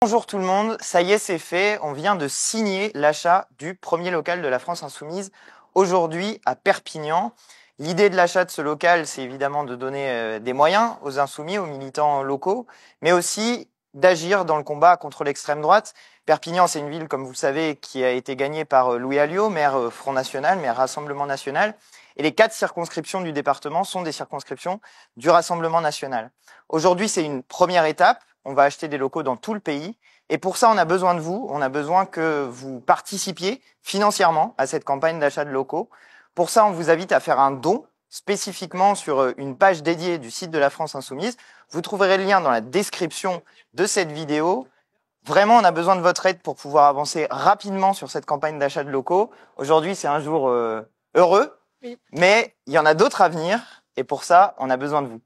Bonjour tout le monde, ça y est c'est fait, on vient de signer l'achat du premier local de la France Insoumise aujourd'hui à Perpignan. L'idée de l'achat de ce local, c'est évidemment de donner euh, des moyens aux insoumis, aux militants locaux, mais aussi d'agir dans le combat contre l'extrême droite. Perpignan, c'est une ville, comme vous le savez, qui a été gagnée par euh, Louis Alliot, maire euh, Front National, maire Rassemblement National. Et les quatre circonscriptions du département sont des circonscriptions du Rassemblement National. Aujourd'hui, c'est une première étape on va acheter des locaux dans tout le pays. Et pour ça, on a besoin de vous. On a besoin que vous participiez financièrement à cette campagne d'achat de locaux. Pour ça, on vous invite à faire un don spécifiquement sur euh, une page dédiée du site de la France Insoumise. Vous trouverez le lien dans la description de cette vidéo. Vraiment, on a besoin de votre aide pour pouvoir avancer rapidement sur cette campagne d'achat de locaux. Aujourd'hui, c'est un jour euh, heureux, mais il y en a d'autres à venir. Et pour ça, on a besoin de vous.